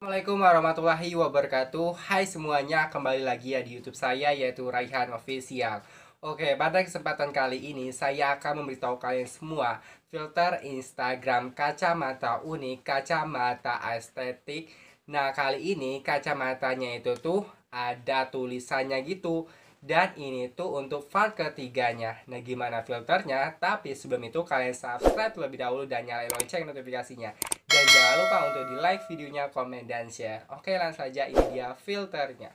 Assalamualaikum warahmatullahi wabarakatuh Hai semuanya, kembali lagi ya di Youtube saya yaitu Raihan Official Oke, pada kesempatan kali ini saya akan memberitahu kalian semua Filter Instagram kacamata unik, kacamata estetik Nah, kali ini kacamatanya itu tuh ada tulisannya gitu dan ini tuh untuk file ketiganya. Nah, gimana filternya? Tapi sebelum itu kalian subscribe lebih dahulu dan nyalain lonceng notifikasinya jangan lupa untuk di like videonya, komen, dan share. Oke langsung saja ini dia filternya.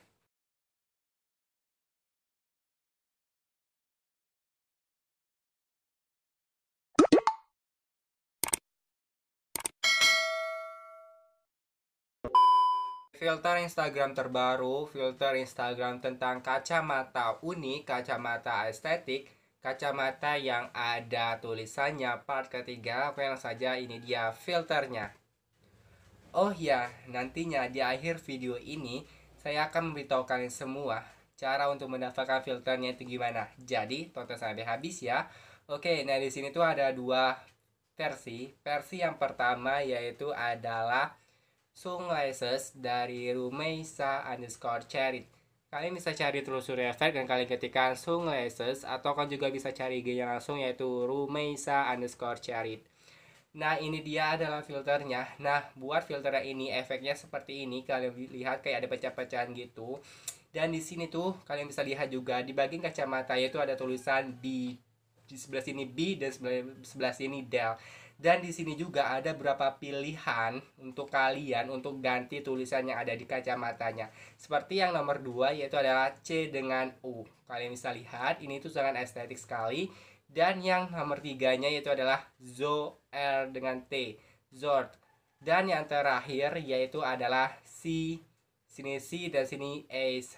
filter Instagram terbaru, filter Instagram tentang kacamata unik, kacamata estetik, kacamata yang ada tulisannya part ketiga. Oke, langsung saja ini dia filternya. Oh ya, nantinya di akhir video ini saya akan memberitahu kalian semua cara untuk mendaftarkan filternya itu gimana. Jadi, tonton sampai habis ya. Oke, nah di sini tuh ada dua versi. Versi yang pertama yaitu adalah sunglasses dari Rumeisa underscore Cherry. Kalian bisa cari telusuri efek dan kalian ketikkan sunglasses atau kalian juga bisa cari IG-nya langsung yaitu Rumeisa underscore Cherry. Nah ini dia adalah filternya Nah buat filternya ini efeknya seperti ini Kalian lihat kayak ada pecah-pecahan gitu Dan di sini tuh kalian bisa lihat juga Di bagian kacamata yaitu ada tulisan B Di sebelah sini B dan sebelah, sebelah sini Del Dan di sini juga ada beberapa pilihan Untuk kalian untuk ganti tulisan yang ada di kacamatanya Seperti yang nomor 2 yaitu adalah C dengan U Kalian bisa lihat ini tuh sangat estetik sekali dan yang nomor tiganya yaitu adalah zoer dengan T, zord. Dan yang terakhir yaitu adalah c sini si dan sini ace.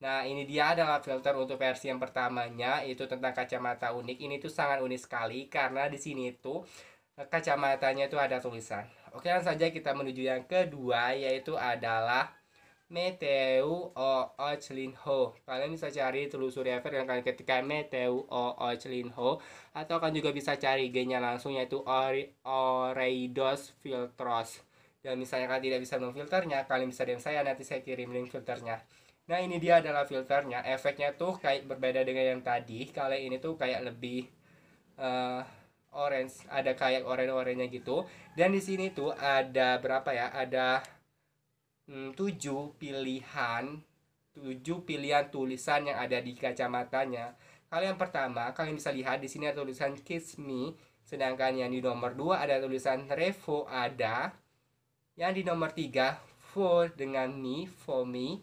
Nah ini dia adalah filter untuk versi yang pertamanya itu tentang kacamata unik. Ini tuh sangat unik sekali karena di sini eh, tuh kacamatanya itu ada tulisan. Oke langsung saja kita menuju yang kedua yaitu adalah Meteu o ho. Kalian bisa cari telusuri efek dengan kalian ketikkan Meteu o ho atau kalian juga bisa cari g langsung yaitu Oreidos Filtros. Dan misalnya kalian tidak bisa memfilternya, kalian bisa DM saya nanti saya kirim link filternya. Nah, ini dia adalah filternya. Efeknya tuh kayak berbeda dengan yang tadi. kalian ini tuh kayak lebih uh, orange, ada kayak oranye-oranye gitu. Dan di sini tuh ada berapa ya? Ada hmm, tujuh pilihan tujuh pilihan tulisan yang ada di kacamatanya. kalian yang pertama, kalian bisa lihat di sini ada tulisan Kiss Me, sedangkan yang di nomor dua ada tulisan Revo ada. Yang di nomor tiga for dengan me for me.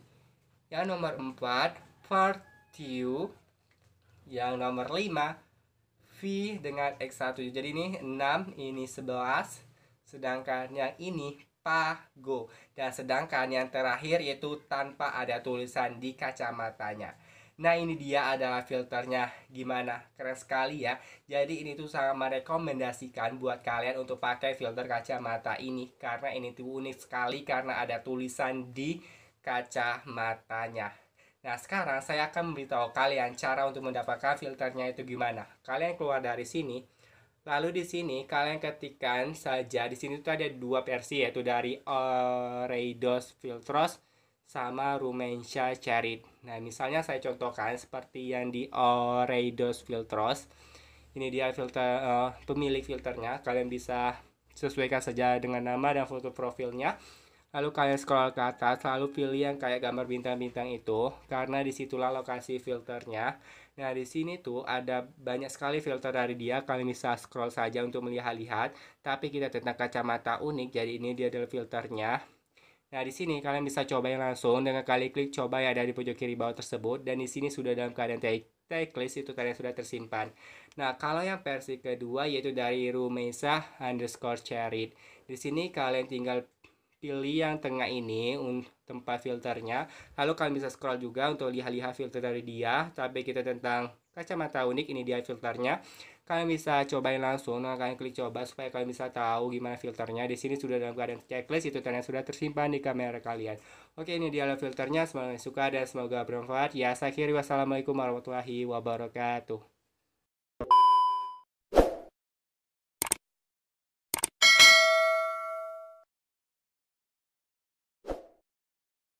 Yang nomor empat for you. Yang nomor lima V dengan X1. Jadi ini enam ini sebelas Sedangkan yang ini tanpa Dan sedangkan yang terakhir yaitu tanpa ada tulisan di kacamatanya. Nah ini dia adalah filternya Gimana? Keren sekali ya Jadi ini tuh sangat merekomendasikan buat kalian untuk pakai filter kacamata ini Karena ini tuh unik sekali karena ada tulisan di kacamatanya Nah sekarang saya akan memberitahu kalian cara untuk mendapatkan filternya itu gimana Kalian keluar dari sini Lalu di sini kalian ketikkan saja di sini tuh ada dua versi yaitu dari Oreidos Filtros sama Rumensia Charit. Nah, misalnya saya contohkan seperti yang di Oreidos Filtros. Ini dia filter uh, pemilik filternya. Kalian bisa sesuaikan saja dengan nama dan foto profilnya. Lalu kalian scroll ke atas, lalu pilih yang kayak gambar bintang-bintang itu, karena disitulah lokasi filternya. Nah, di sini tuh ada banyak sekali filter dari dia. Kalian bisa scroll saja untuk melihat-lihat. Tapi kita tentang kacamata unik, jadi ini dia adalah filternya. Nah, di sini kalian bisa coba yang langsung dengan kali klik coba ya ada di pojok kiri bawah tersebut dan di sini sudah dalam keadaan take checklist itu kalian sudah tersimpan. Nah, kalau yang versi kedua yaitu dari Rumesa underscore Cherit. Di sini kalian tinggal pilih yang tengah ini tempat filternya lalu kalian bisa scroll juga untuk lihat-lihat filter dari dia tapi kita tentang kacamata unik ini dia filternya kalian bisa cobain langsung nah kalian klik coba supaya kalian bisa tahu gimana filternya di sini sudah dalam keadaan checklist itu ternyata sudah tersimpan di kamera kalian oke ini dia filternya semoga suka dan semoga bermanfaat ya saya kiri wassalamualaikum warahmatullahi wabarakatuh